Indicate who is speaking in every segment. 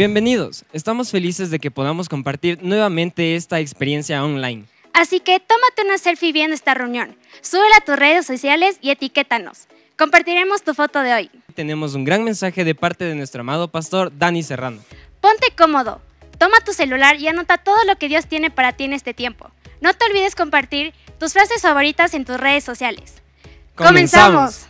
Speaker 1: Bienvenidos, estamos felices de que podamos compartir nuevamente esta experiencia online. Así que tómate una selfie viendo esta reunión, súbela a tus redes sociales y etiquétanos. Compartiremos tu foto de hoy. Tenemos un gran mensaje de parte de nuestro amado pastor Dani Serrano. Ponte cómodo, toma tu celular y anota todo lo que Dios tiene para ti en este tiempo. No te olvides compartir tus frases favoritas en tus redes sociales. ¡Comenzamos!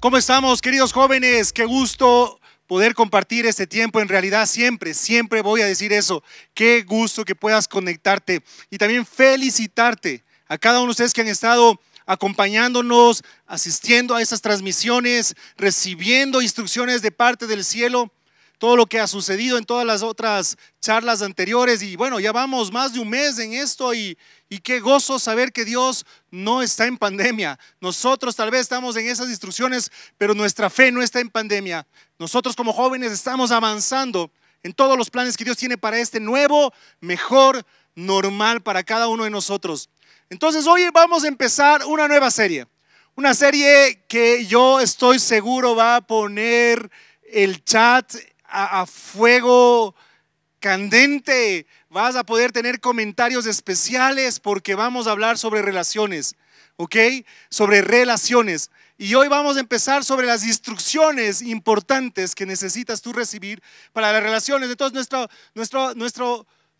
Speaker 2: ¿Cómo estamos, queridos jóvenes? Qué gusto poder compartir este tiempo. En realidad siempre, siempre voy a decir eso. Qué gusto que puedas conectarte y también felicitarte a cada uno de ustedes que han estado acompañándonos, asistiendo a esas transmisiones, recibiendo instrucciones de parte del cielo todo lo que ha sucedido en todas las otras charlas anteriores y bueno, ya vamos más de un mes en esto y, y qué gozo saber que Dios no está en pandemia. Nosotros tal vez estamos en esas instrucciones, pero nuestra fe no está en pandemia. Nosotros como jóvenes estamos avanzando en todos los planes que Dios tiene para este nuevo, mejor, normal para cada uno de nosotros. Entonces hoy vamos a empezar una nueva serie. Una serie que yo estoy seguro va a poner el chat a, fuego candente. Vas a poder tener comentarios especiales porque vamos a hablar sobre relaciones, ¿ok? Sobre relaciones. Y hoy vamos a empezar sobre las instrucciones importantes que necesitas tú recibir para las relaciones. Entonces,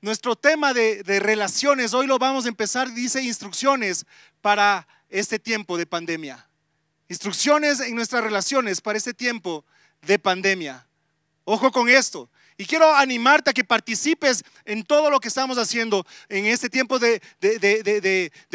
Speaker 2: nuestro, tema de relaciones, hoy lo vamos a empezar, dice instrucciones para este tiempo de pandemia. Instrucciones en nuestras relaciones para este tiempo de pandemia. Ojo con esto. Y quiero animarte a que participes en todo lo que estamos haciendo en este tiempo de,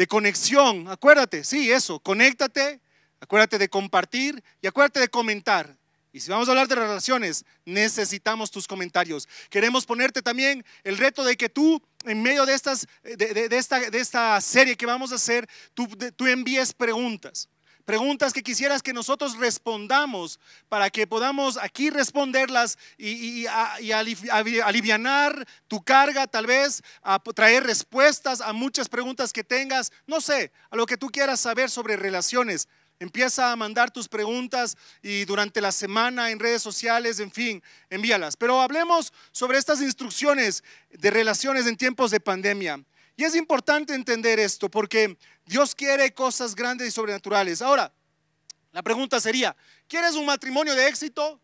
Speaker 2: conexión. Acuérdate, sí, eso, conéctate, acuérdate de compartir y acuérdate de comentar. Y si vamos a hablar de relaciones, necesitamos tus comentarios. Queremos ponerte también el reto de que tú, en medio de, estas, de, esta, serie que vamos a hacer, tú envíes preguntas. Preguntas que quisieras que nosotros respondamos para que podamos aquí responderlas y, aliviar alivianar tu carga, tal vez, a traer respuestas a muchas preguntas que tengas, no sé, a lo que tú quieras saber sobre relaciones. Empieza a mandar tus preguntas y durante la semana en redes sociales, en fin, envíalas. Pero hablemos sobre estas instrucciones de relaciones en tiempos de pandemia. Y es importante entender esto porque Dios quiere cosas grandes y sobrenaturales. Ahora, la pregunta sería, ¿quieres un matrimonio de éxito?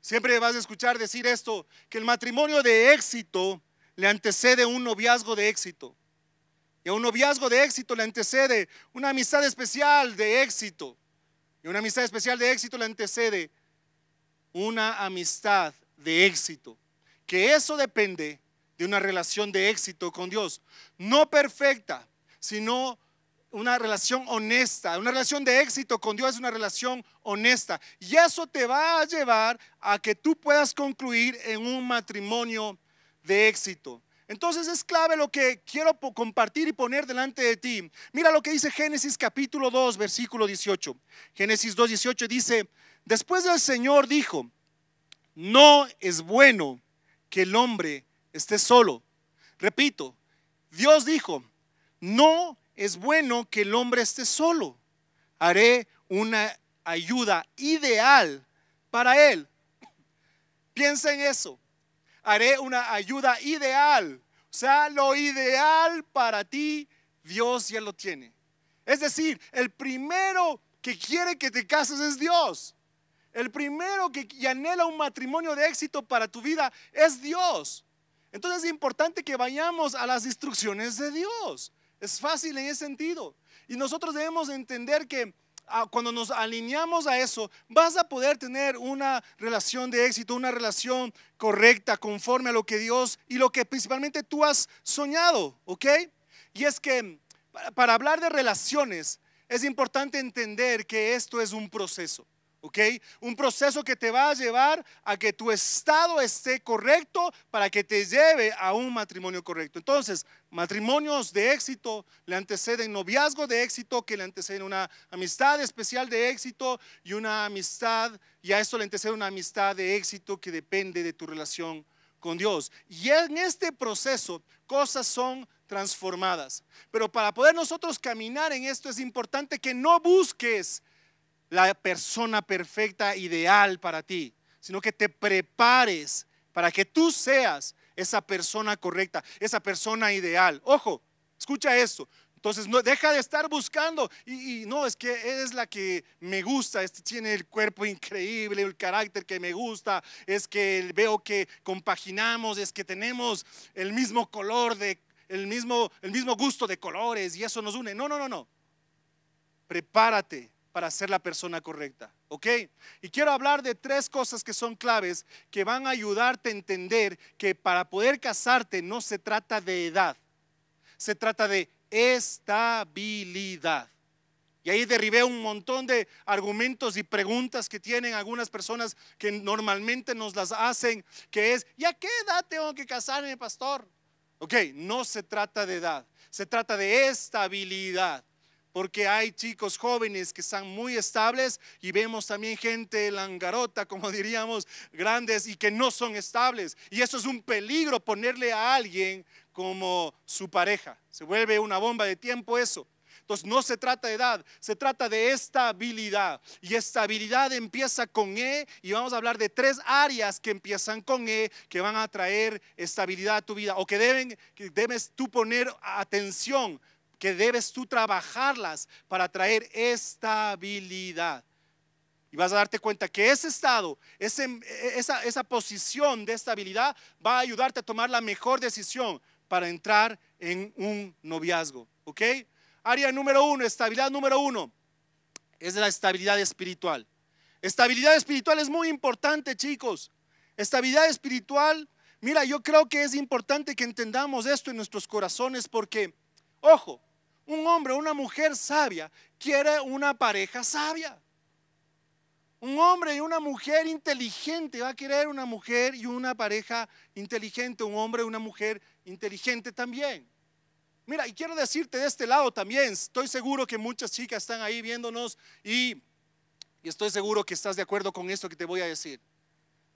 Speaker 2: Siempre vas a escuchar decir esto, que el matrimonio de éxito le antecede un noviazgo de éxito. Y a un noviazgo de éxito le antecede una amistad especial de éxito. Y una amistad especial de éxito le antecede una amistad de éxito. Que eso depende de una relación de éxito con Dios. No perfecta, sino una relación honesta. Una relación de éxito con Dios es una relación honesta. Y eso te va a llevar a que tú puedas concluir en un matrimonio de éxito. Entonces es clave lo que quiero compartir y poner delante de ti. Mira lo que dice Génesis capítulo 2, versículo 18. Génesis 2, 18 dice, después el Señor dijo, no es bueno que el hombre Esté solo. Repito, Dios dijo, no es bueno que el hombre esté solo. Haré una ayuda ideal para él. Piensa en eso. Haré una ayuda ideal. O sea, lo ideal para ti, Dios ya lo tiene. Es decir, el primero que quiere que te cases es Dios. El primero que anhela un matrimonio de éxito para tu vida es Dios. Entonces es importante que vayamos a las instrucciones de Dios. Es fácil en ese sentido. Y nosotros debemos entender que ah, cuando nos alineamos a eso, vas a poder tener una relación de éxito, una relación correcta, conforme a lo que Dios y lo que principalmente tú has soñado, ¿ok? Y es que para hablar de relaciones, es importante entender que esto es un proceso. Un proceso que te va a llevar a que tu estado esté correcto para que te lleve a un matrimonio correcto. Entonces, matrimonios de éxito le anteceden noviazgo de éxito, que le anteceden una amistad especial de éxito y una amistad, y a esto le antecede una amistad de éxito que depende de tu relación con Dios. Y en este proceso cosas son transformadas. Pero para poder nosotros caminar en esto es importante que no busques la persona perfecta, ideal para ti, sino que te prepares para que tú seas esa persona correcta, esa persona ideal. Ojo, escucha esto. Entonces, no, deja de estar buscando. Y, no, es que es la que me gusta, este tiene el cuerpo increíble, el carácter que me gusta, es que veo que compaginamos, es que tenemos el mismo color, de, el, mismo, el mismo gusto de colores y eso nos une. No, no, no, no. Prepárate para ser la persona correcta. ¿Ok? Y quiero hablar de tres cosas que son claves que van a ayudarte a entender que para poder casarte no se trata de edad, se trata de estabilidad. Y ahí derribé un montón de argumentos y preguntas que tienen algunas personas que normalmente nos las hacen, que es, ¿y a qué edad tengo que casarme, pastor? Ok, no se trata de edad, se trata de estabilidad porque hay chicos jóvenes que están muy estables y vemos también gente langarota, como diríamos, grandes y que no son estables. Y eso es un peligro ponerle a alguien como su pareja. Se vuelve una bomba de tiempo eso. Entonces no se trata de edad, se trata de estabilidad. Y estabilidad empieza con E y vamos a hablar de tres áreas que empiezan con E que van a traer estabilidad a tu vida o que deben que debes tú poner atención que debes tú trabajarlas para traer estabilidad. Y vas a darte cuenta que ese estado, esa, esa posición de estabilidad va a ayudarte a tomar la mejor decisión para entrar en un noviazgo. ¿Ok? Área número uno, estabilidad número uno, es la estabilidad espiritual. Estabilidad espiritual es muy importante, chicos. Estabilidad espiritual, mira, yo creo que es importante que entendamos esto en nuestros corazones porque, ojo, un hombre, o una mujer sabia quiere una pareja sabia. Un hombre y una mujer inteligente va a querer una mujer y una pareja inteligente, un hombre y una mujer inteligente también. Mira, y quiero decirte de este lado también, estoy seguro que muchas chicas están ahí viéndonos y, y estoy seguro que estás de acuerdo con esto que te voy a decir.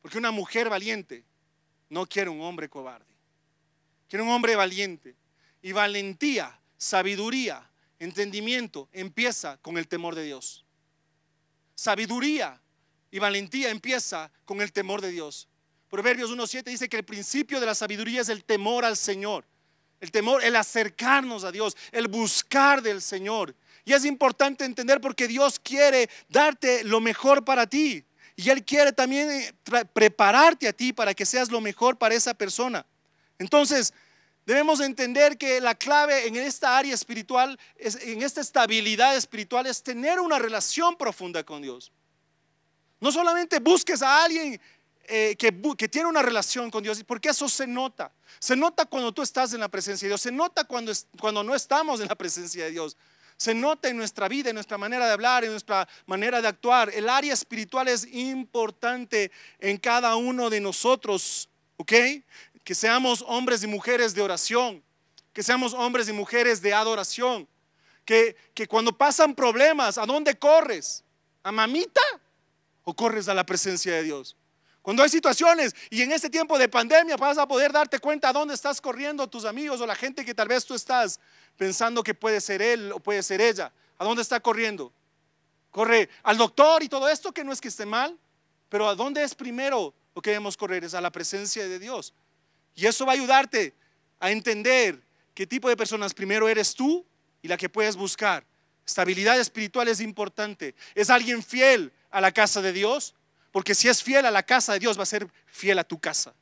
Speaker 2: Porque una mujer valiente no quiere un hombre cobarde, quiere un hombre valiente. Y valentía sabiduría, entendimiento empieza con el temor de Dios. Sabiduría y valentía empieza con el temor de Dios. Proverbios 1.7 dice que el principio de la sabiduría es el temor al Señor. El temor, el acercarnos a Dios, el buscar del Señor. Y es importante entender porque Dios quiere darte lo mejor para ti. Y Él quiere también eh, prepararte a ti para que seas lo mejor para esa persona. Entonces, Debemos entender que la clave en esta área espiritual, en esta estabilidad espiritual, es tener una relación profunda con Dios. No solamente busques a alguien eh, que, que, tiene una relación con Dios, porque eso se nota. Se nota cuando tú estás en la presencia de Dios, se nota cuando, cuando no estamos en la presencia de Dios. Se nota en nuestra vida, en nuestra manera de hablar, en nuestra manera de actuar. El área espiritual es importante en cada uno de nosotros. ¿Ok? que seamos hombres y mujeres de oración, que seamos hombres y mujeres de adoración, que, cuando pasan problemas, ¿a dónde corres? ¿A mamita? ¿O corres a la presencia de Dios? Cuando hay situaciones y en este tiempo de pandemia vas a poder darte cuenta a dónde estás corriendo tus amigos o la gente que tal vez tú estás pensando que puede ser él o puede ser ella. ¿A dónde está corriendo? Corre al doctor y todo esto que no es que esté mal, pero ¿a dónde es primero lo que debemos correr? Es a la presencia de Dios. Y eso va a ayudarte a entender qué tipo de personas primero eres tú y la que puedes buscar. Estabilidad espiritual es importante. ¿Es alguien fiel a la casa de Dios? Porque si es fiel a la casa de Dios, va a ser fiel a tu casa.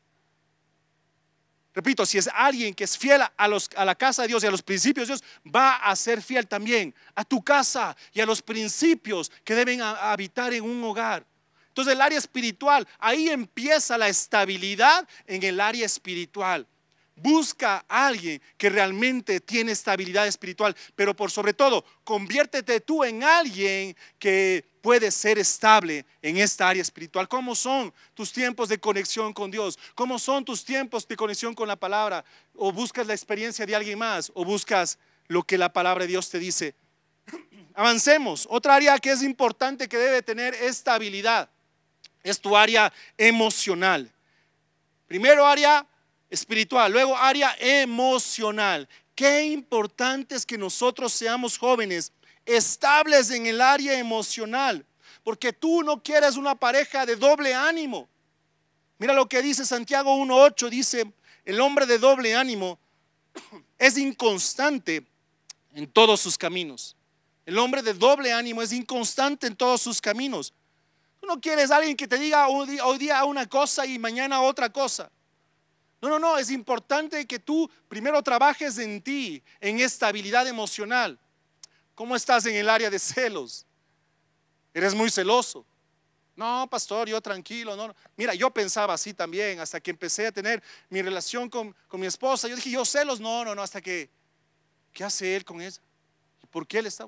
Speaker 2: Repito, si es alguien que es fiel a, a la casa de Dios y a los principios de Dios, va a ser fiel también a tu casa y a los principios que deben habitar en un hogar. Entonces el área espiritual, ahí empieza la estabilidad en el área espiritual. Busca a alguien que realmente tiene estabilidad espiritual, pero por sobre todo, conviértete tú en alguien que puede ser estable en esta área espiritual. ¿Cómo son tus tiempos de conexión con Dios? ¿Cómo son tus tiempos de conexión con la palabra? ¿O buscas la experiencia de alguien más? ¿O buscas lo que la palabra de Dios te dice? Avancemos. Otra área que es importante que debe tener estabilidad es tu área emocional. Primero área espiritual, luego área emocional. Qué importante es que nosotros seamos jóvenes estables en el área emocional, porque tú no quieres una pareja de doble ánimo. Mira lo que dice Santiago 1.8, dice, el hombre de doble ánimo es inconstante en todos sus caminos. El hombre de doble ánimo es inconstante en todos sus caminos. Tú no quieres a alguien que te diga hoy día una cosa y mañana otra cosa. No, no, no, es importante que tú primero trabajes en ti, en estabilidad emocional. ¿Cómo estás en el área de celos? Eres muy celoso. No, pastor, yo tranquilo. No, Mira, yo pensaba así también hasta que empecé a tener mi relación con, mi esposa. Yo dije, yo celos, no, no, no, hasta que, ¿qué hace él con ella? ¿Y por qué él está?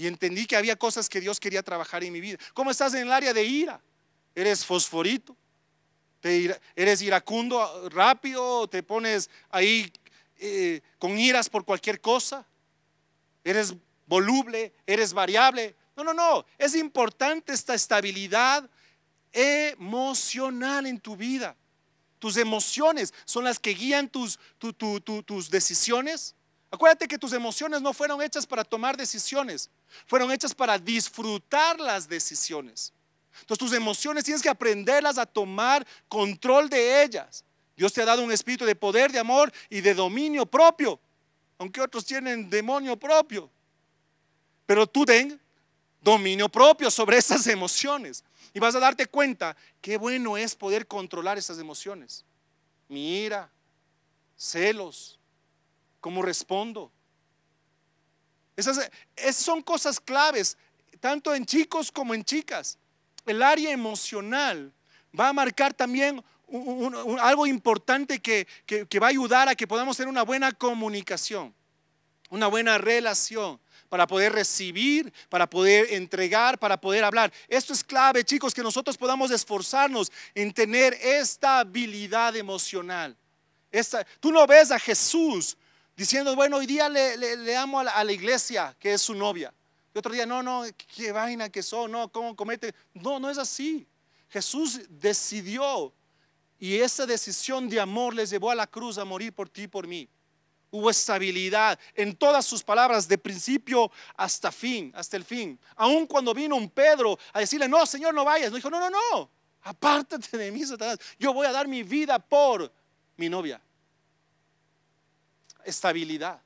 Speaker 2: y entendí que había cosas que Dios quería trabajar en mi vida. ¿Cómo estás en el área de ira? Eres fosforito, eres iracundo rápido, te pones ahí eh, con iras por cualquier cosa, eres voluble, eres variable. No, no, no, es importante esta estabilidad emocional en tu vida. Tus emociones son las que guían tus, tus decisiones, Acuérdate que tus emociones no fueron hechas para tomar decisiones, fueron hechas para disfrutar las decisiones. Entonces tus emociones tienes que aprenderlas a tomar control de ellas. Dios te ha dado un espíritu de poder, de amor y de dominio propio, aunque otros tienen demonio propio. Pero tú ten dominio propio sobre esas emociones y vas a darte cuenta qué bueno es poder controlar esas emociones. Mira, celos, ¿Cómo respondo? Esas, son cosas claves, tanto en chicos como en chicas. El área emocional va a marcar también algo importante que, va a ayudar a que podamos tener una buena comunicación, una buena relación para poder recibir, para poder entregar, para poder hablar. Esto es clave, chicos, que nosotros podamos esforzarnos en tener esta habilidad emocional. tú no ves a Jesús diciendo, bueno, hoy día le, amo a la, iglesia, que es su novia. Y otro día, no, no, qué vaina que son, no, cómo comete. No, no es así. Jesús decidió y esa decisión de amor les llevó a la cruz a morir por ti y por mí. Hubo estabilidad en todas sus palabras, de principio hasta fin, hasta el fin. Aún cuando vino un Pedro a decirle, no, Señor, no vayas. No dijo, no, no, no, apártate de mí, Satanás. Yo voy a dar mi vida por mi novia estabilidad.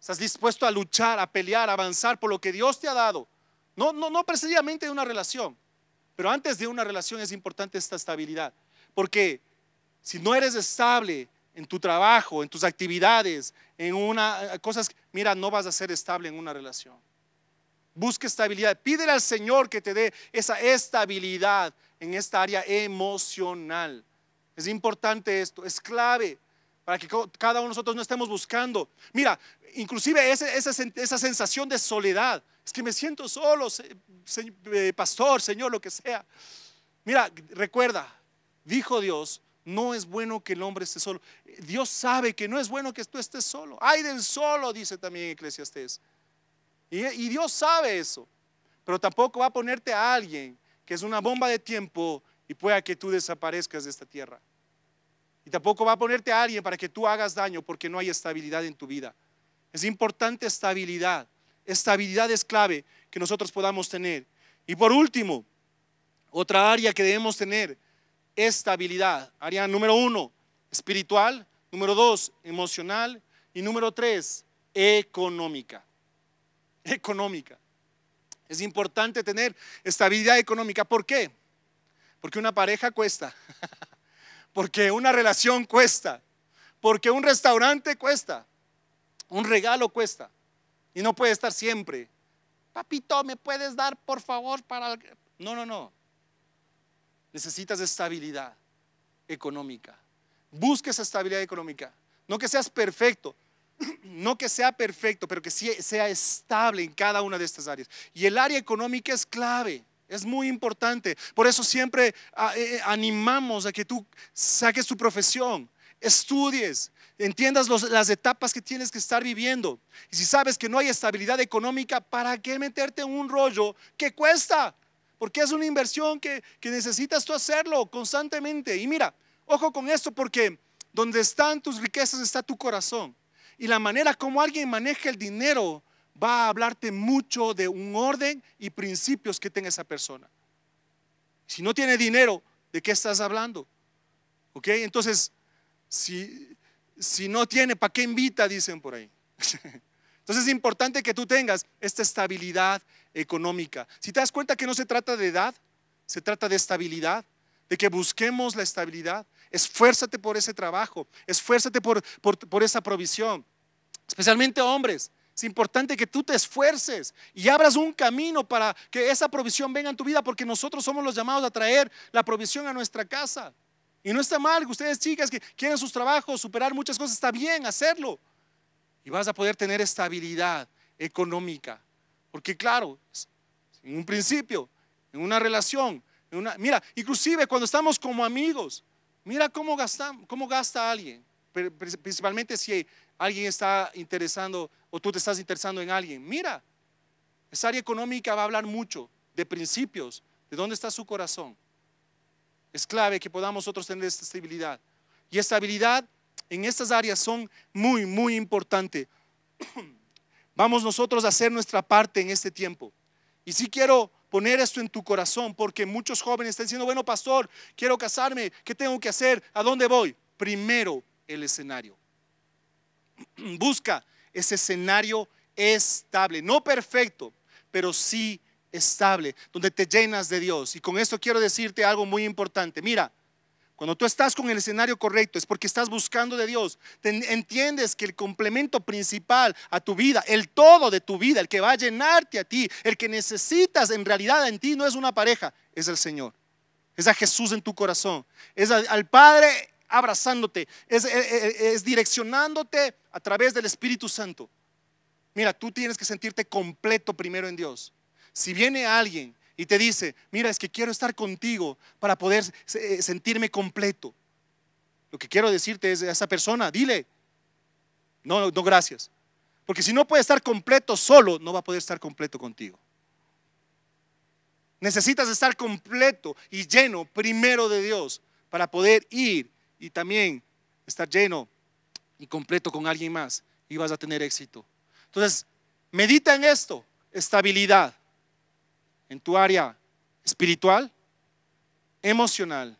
Speaker 2: Estás dispuesto a luchar, a pelear, a avanzar por lo que Dios te ha dado. No, no, no precisamente de una relación, pero antes de una relación es importante esta estabilidad. Porque si no eres estable en tu trabajo, en tus actividades, en una cosas, mira, no vas a ser estable en una relación. busque estabilidad. Pídele al Señor que te dé esa estabilidad en esta área emocional. Es importante esto, es clave para que cada uno de nosotros no estemos buscando. Mira, inclusive esa, sensación de soledad, es que me siento solo, eh, pastor, Señor, lo que sea. Mira, recuerda, dijo Dios, no es bueno que el hombre esté solo. Dios sabe que no es bueno que tú estés solo. Ay del solo, dice también Eclesiastés. y Dios sabe eso, pero tampoco va a ponerte a alguien que es una bomba de tiempo y pueda que tú desaparezcas de esta tierra. Y tampoco va a ponerte a alguien para que tú hagas daño porque no hay estabilidad en tu vida. Es importante estabilidad. Estabilidad es clave que nosotros podamos tener. Y por último, otra área que debemos tener, estabilidad. Área número uno, espiritual. Número dos, emocional. Y número tres, económica. Económica. Es importante tener estabilidad económica. ¿Por qué? Porque una pareja cuesta. porque una relación cuesta, porque un restaurante cuesta, un regalo cuesta, y no puede estar siempre. Papito, ¿me puedes dar por favor para... No, no, no. Necesitas estabilidad económica. Busca esa estabilidad económica. No que seas perfecto, no que sea perfecto, pero que sea estable en cada una de estas áreas. Y el área económica es clave. Es muy importante. Por eso siempre ah, eh, eh, animamos a que tú saques tu profesión, estudies, entiendas las etapas que tienes que estar viviendo. Y si sabes que no hay estabilidad económica, ¿para qué meterte en un rollo que cuesta? Porque es una inversión que, que necesitas tú hacerlo constantemente. Y mira, ojo con esto porque donde están tus riquezas está tu corazón. Y la manera como alguien maneja el dinero va a hablarte mucho de un orden y principios que tenga esa persona. Si no tiene dinero, ¿de qué estás hablando? ¿Ok? Entonces, si, no tiene, ¿para qué invita? Dicen por ahí. Entonces es importante que tú tengas esta estabilidad económica. Si te das cuenta que no se trata de edad, se trata de estabilidad, de que busquemos la estabilidad. Esfuérzate por ese trabajo, esfuérzate por esa provisión. Especialmente hombres, es importante que tú te esfuerces y abras un camino para que esa provisión venga en tu vida, porque nosotros somos los llamados a traer la provisión a nuestra casa. Y no está mal que ustedes, chicas, que quieren sus trabajos, superar muchas cosas, está bien hacerlo. Y vas a poder tener estabilidad económica. Porque claro, en un principio, en una relación, mira, inclusive cuando estamos como amigos, mira cómo gasta alguien principalmente si alguien está interesando o tú te estás interesando en alguien. Mira, esa área económica va a hablar mucho de principios, de dónde está su corazón. Es clave que podamos nosotros tener esta estabilidad. Y estabilidad en estas áreas son muy, muy importante Vamos nosotros a hacer nuestra parte en este tiempo. Y si quiero poner esto en tu corazón, porque muchos jóvenes están diciendo, bueno, pastor, quiero casarme, ¿qué tengo que hacer? ¿A dónde voy? Primero, el escenario. Busca ese escenario estable, no perfecto, pero sí estable, donde te llenas de Dios. Y con esto quiero decirte algo muy importante. Mira, cuando tú estás con el escenario correcto es porque estás buscando de Dios. entiendes que el complemento principal a tu vida, el todo de tu vida, el que va a llenarte a ti, el que necesitas en realidad en ti no es una pareja, es el Señor. Es a Jesús en tu corazón. Es al Padre abrazándote, eh, eh, eh, es, direccionándote a través del Espíritu Santo. Mira, tú tienes que sentirte completo primero en Dios. Si viene alguien y te dice, mira, es que quiero estar contigo para poder sentirme completo. Lo que quiero decirte es a esa persona, dile, no, no, gracias. Porque si no puede estar completo solo, no va a poder estar completo contigo. Necesitas estar completo y lleno primero de Dios para poder ir y también estar lleno y completo con alguien más y vas a tener éxito. Entonces, medita en esto, estabilidad en tu área espiritual, emocional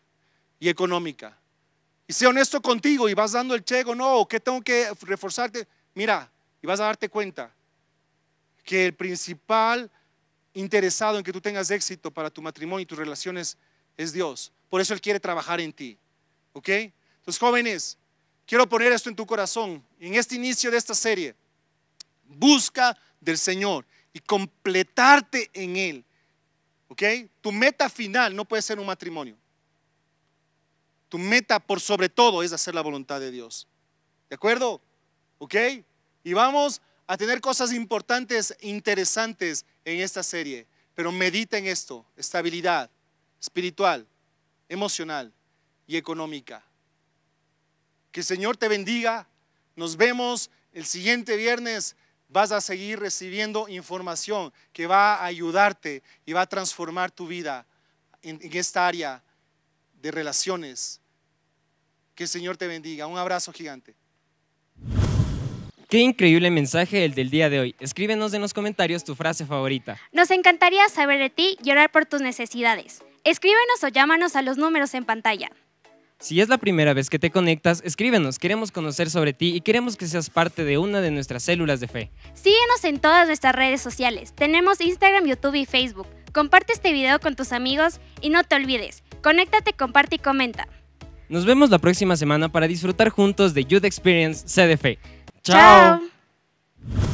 Speaker 2: y económica. Y sé honesto contigo y vas dando el checo, no, ¿qué tengo que reforzarte? Mira, y vas a darte cuenta que el principal interesado en que tú tengas éxito para tu matrimonio y tus relaciones es Dios. Por eso Él quiere trabajar en ti. ¿Ok? Entonces, jóvenes, quiero poner esto en tu corazón. En este inicio de esta serie, busca del Señor y completarte en Él. ¿Ok? Tu meta final no puede ser un matrimonio. Tu meta por sobre todo es hacer la voluntad de Dios. ¿De acuerdo? ¿Ok? Y vamos a tener cosas importantes, interesantes en esta serie. Pero medita en esto, estabilidad espiritual, emocional, y económica. Que el Señor te bendiga. Nos vemos el siguiente viernes. Vas a seguir recibiendo información que va a ayudarte y va a transformar tu vida en, esta área de relaciones. Que el Señor te bendiga. Un abrazo gigante.
Speaker 1: Qué increíble mensaje el del día de hoy. Escríbenos en los comentarios tu frase favorita. Nos encantaría saber de ti y orar por tus necesidades. Escríbenos o llámanos a los números en pantalla. Si es la primera vez que te conectas, escríbenos, queremos conocer sobre ti y queremos que seas parte de una de nuestras células de fe. Síguenos en todas nuestras redes sociales, tenemos Instagram, YouTube y Facebook. Comparte este video con tus amigos y no te olvides, conéctate, comparte y comenta. Nos vemos la próxima semana para disfrutar juntos de Youth Experience CDF. ¡Chao! ¡Chao!